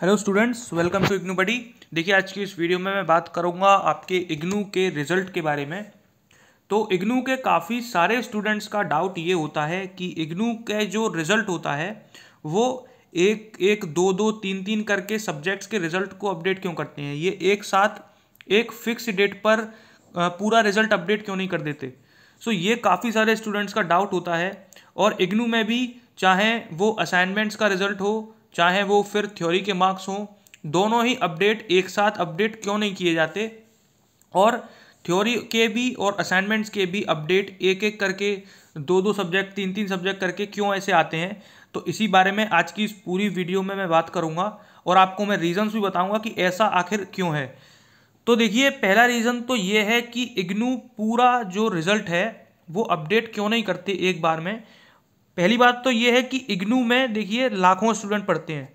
hello students welcome to IGNOU buddy देखिए आज की इस वीडियो में मैं बात करूंगा आपके इग्नू के रिजल्ट के बारे में तो इग्नू के काफ़ी सारे स्टूडेंट्स का डाउट ये होता है कि इग्नू के जो रिज़ल्ट होता है वो एक एक दो दो तीन तीन करके सब्जेक्ट्स के रिज़ल्ट को अपडेट क्यों करते हैं ये एक साथ एक फिक्स डेट पर पूरा रिज़ल्ट अपडेट क्यों नहीं कर देते सो ये काफ़ी सारे स्टूडेंट्स का डाउट होता है और इग्नू में भी चाहे वो असाइनमेंट्स का रिज़ल्ट हो चाहे वो फिर थ्योरी के मार्क्स हों दोनों ही अपडेट एक साथ अपडेट क्यों नहीं किए जाते और थ्योरी के भी और असाइनमेंट्स के भी अपडेट एक एक करके दो दो सब्जेक्ट तीन तीन सब्जेक्ट करके क्यों ऐसे आते हैं तो इसी बारे में आज की इस पूरी वीडियो में मैं बात करूंगा और आपको मैं रीज़न्स भी बताऊंगा कि ऐसा आखिर क्यों है तो देखिए पहला रीज़न तो ये है कि इग्नू पूरा जो रिज़ल्ट है वो अपडेट क्यों नहीं करते एक बार में पहली बात तो ये है कि इग्नू में देखिए लाखों स्टूडेंट पढ़ते हैं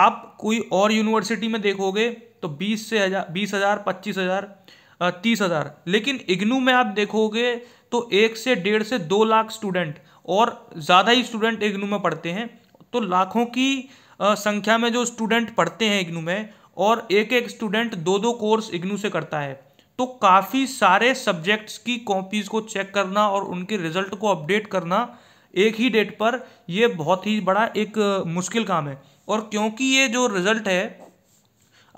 आप कोई और यूनिवर्सिटी में देखोगे तो बीस से हज़ार बीस हज़ार पच्चीस हज़ार तीस हज़ार लेकिन इग्नू में आप देखोगे तो एक से डेढ़ से दो लाख स्टूडेंट और ज़्यादा ही स्टूडेंट इग्नू में पढ़ते हैं तो लाखों की संख्या में जो स्टूडेंट पढ़ते हैं इग्नू में और एक एक स्टूडेंट दो दो कोर्स इग्नू से करता है तो काफ़ी सारे सब्जेक्ट्स की कॉपीज़ को चेक करना और उनके रिजल्ट को अपडेट करना एक ही डेट पर ये बहुत ही बड़ा एक मुश्किल काम है और क्योंकि ये जो रिज़ल्ट है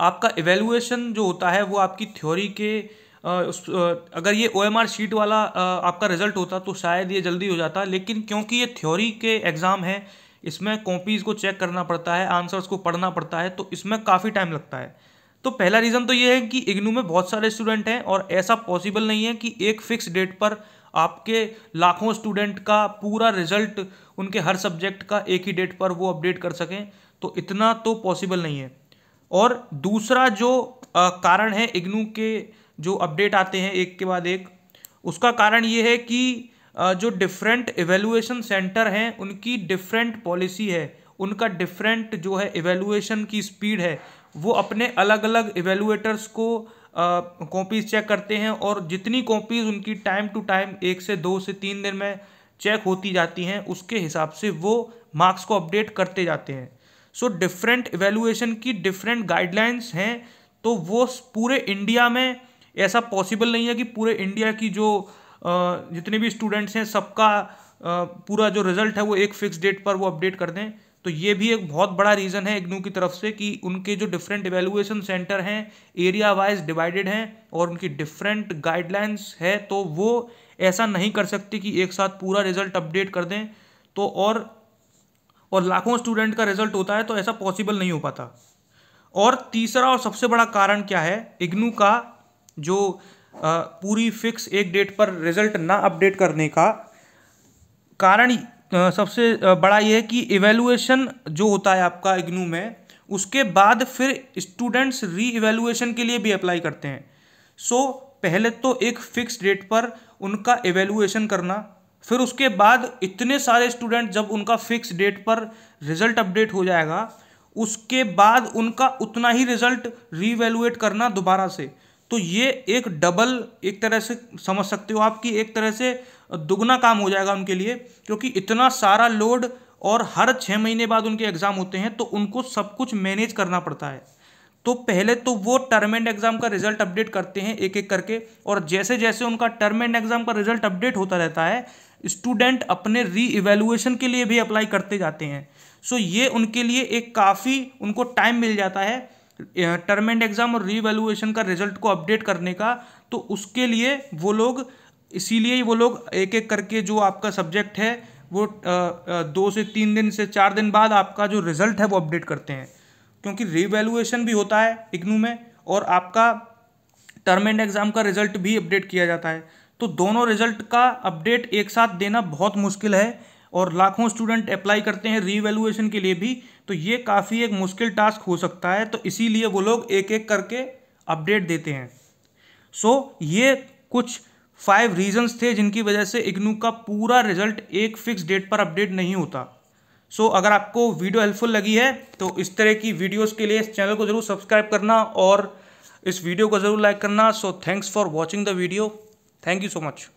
आपका इवेलुएशन जो होता है वो आपकी थ्योरी के अगर ये ओ शीट वाला आपका रिज़ल्ट होता तो शायद ये जल्दी हो जाता लेकिन क्योंकि ये थ्योरी के एग्ज़ाम है इसमें कॉपीज़ को चेक करना पड़ता है आंसर्स को पढ़ना पड़ता है तो इसमें काफ़ी टाइम लगता है तो पहला रीज़न तो ये है कि इग्नू में बहुत सारे स्टूडेंट हैं और ऐसा पॉसिबल नहीं है कि एक फ़िक्स डेट पर आपके लाखों स्टूडेंट का पूरा रिजल्ट उनके हर सब्जेक्ट का एक ही डेट पर वो अपडेट कर सकें तो इतना तो पॉसिबल नहीं है और दूसरा जो आ, कारण है इग्नू के जो अपडेट आते हैं एक के बाद एक उसका कारण ये है कि आ, जो डिफरेंट इवेलुएशन सेंटर हैं उनकी डिफरेंट पॉलिसी है उनका डिफरेंट जो है इवेलुएशन की स्पीड है वो अपने अलग अलग इवेलुएटर्स को कॉपीज़ चेक करते हैं और जितनी कॉपीज़ उनकी टाइम टू टाइम एक से दो से तीन दिन में चेक होती जाती हैं उसके हिसाब से वो मार्क्स को अपडेट करते जाते हैं सो डिफरेंट इवेलुएशन की डिफरेंट गाइडलाइंस हैं तो वो पूरे इंडिया में ऐसा पॉसिबल नहीं है कि पूरे इंडिया की जो जितने भी स्टूडेंट्स हैं सबका पूरा जो रिजल्ट है वो एक फिक्स डेट पर वो अपडेट कर दें तो ये भी एक बहुत बड़ा रीज़न है इग्नू की तरफ से कि उनके जो डिफरेंट इवेलुएशन सेंटर हैं एरिया वाइज डिवाइडेड हैं और उनकी डिफरेंट गाइडलाइंस है तो वो ऐसा नहीं कर सकते कि एक साथ पूरा रिजल्ट अपडेट कर दें तो और और लाखों स्टूडेंट का रिजल्ट होता है तो ऐसा पॉसिबल नहीं हो पाता और तीसरा और सबसे बड़ा कारण क्या है इग्नू का जो पूरी फिक्स एक डेट पर रिजल्ट ना अपडेट करने का कारण सबसे बड़ा ये है कि इवेलुएशन जो होता है आपका इग्नू में उसके बाद फिर स्टूडेंट्स री इवेलुएशन के लिए भी अप्लाई करते हैं सो so, पहले तो एक फिक्स डेट पर उनका इवेलुएशन करना फिर उसके बाद इतने सारे स्टूडेंट जब उनका फिक्स डेट पर रिजल्ट अपडेट हो जाएगा उसके बाद उनका उतना ही रिजल्ट रीवेलुएट करना दोबारा से तो ये एक डबल एक तरह से समझ सकते हो आप कि एक तरह से दुगना काम हो जाएगा उनके लिए क्योंकि इतना सारा लोड और हर छः महीने बाद उनके एग्ज़ाम होते हैं तो उनको सब कुछ मैनेज करना पड़ता है तो पहले तो वो टर्म एंड एग्ज़ाम का रिजल्ट अपडेट करते हैं एक एक करके और जैसे जैसे उनका टर्म एंड एग्ज़ाम का रिजल्ट अपडेट होता रहता है स्टूडेंट अपने री इवेलुएशन के लिए भी अप्लाई करते जाते हैं सो ये उनके लिए एक काफ़ी उनको टाइम मिल जाता है टर्म एंड एग्ज़ाम और रीवैल्यूएशन का रिजल्ट को अपडेट करने का तो उसके लिए वो लोग इसीलिए ही वो लोग एक एक करके जो आपका सब्जेक्ट है वो दो से तीन दिन से चार दिन बाद आपका जो रिजल्ट है वो अपडेट करते हैं क्योंकि रिवैल्यूएशन भी होता है इग्नू में और आपका टर्म एंड एग्ज़ाम का रिजल्ट भी अपडेट किया जाता है तो दोनों रिजल्ट का अपडेट एक साथ देना बहुत मुश्किल है और लाखों स्टूडेंट अप्लाई करते हैं रीवेलुएशन के लिए भी तो ये काफ़ी एक मुश्किल टास्क हो सकता है तो इसीलिए वो लोग एक एक करके अपडेट देते हैं सो so, ये कुछ फाइव रीजंस थे जिनकी वजह से इग्नू का पूरा रिजल्ट एक फिक्स डेट पर अपडेट नहीं होता सो so, अगर आपको वीडियो हेल्पफुल लगी है तो इस तरह की वीडियोज़ के लिए इस चैनल को ज़रूर सब्सक्राइब करना और इस वीडियो को ज़रूर लाइक करना so thanks for watching the video thank you so much